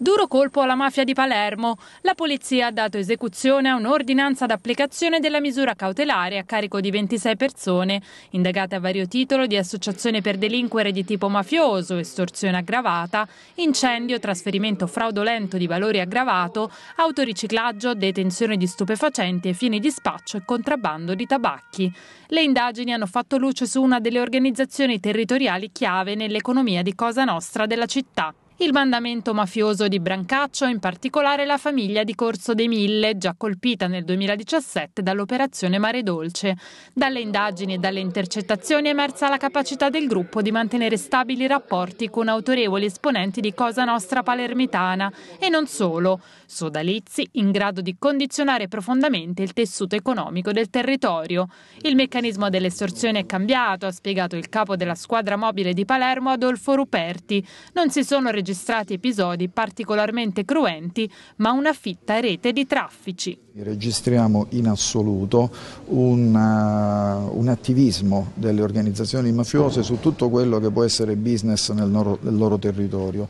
Duro colpo alla mafia di Palermo. La polizia ha dato esecuzione a un'ordinanza d'applicazione della misura cautelare a carico di 26 persone, indagate a vario titolo di associazione per delinquere di tipo mafioso, estorsione aggravata, incendio, trasferimento fraudolento di valori aggravato, autoriciclaggio, detenzione di stupefacenti e fini di spaccio e contrabbando di tabacchi. Le indagini hanno fatto luce su una delle organizzazioni territoriali chiave nell'economia di Cosa Nostra della città il mandamento mafioso di Brancaccio, in particolare la famiglia di Corso dei Mille, già colpita nel 2017 dall'operazione Mare Dolce. Dalle indagini e dalle intercettazioni è emersa la capacità del gruppo di mantenere stabili rapporti con autorevoli esponenti di Cosa Nostra Palermitana e non solo, sodalizi in grado di condizionare profondamente il tessuto economico del territorio. Il meccanismo dell'estorsione è cambiato, ha spiegato il capo della squadra mobile di Palermo Adolfo Ruperti. Non si sono registrati registrati episodi particolarmente cruenti, ma una fitta rete di traffici. Registriamo in assoluto un, uh, un attivismo delle organizzazioni mafiose su tutto quello che può essere business nel loro, nel loro territorio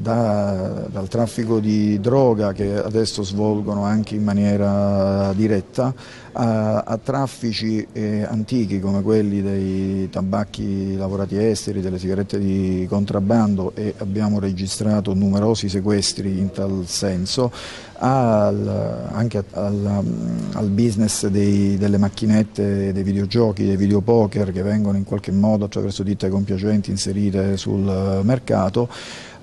da, dal traffico di droga che adesso svolgono anche in maniera diretta a, a traffici eh, antichi come quelli dei tabacchi lavorati esteri, delle sigarette di contrabbando e abbiamo registrato numerosi sequestri in tal senso al, anche al, al business dei, delle macchinette, dei videogiochi, dei videopoker che vengono in qualche modo attraverso ditte compiacenti inserite sul mercato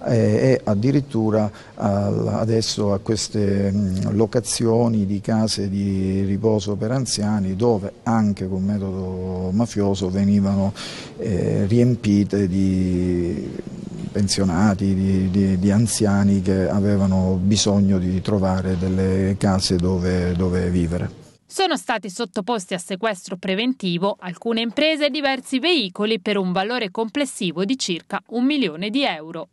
eh, e addirittura adesso a queste mm, locazioni di case di riposo per anziani dove anche con metodo mafioso venivano eh, riempite di pensionati, di, di, di, anziani che avevano bisogno di trovare delle case dove, dove vivere. Sono stati sottoposti a sequestro preventivo alcune imprese e diversi veicoli per un valore complessivo di circa un milione di euro.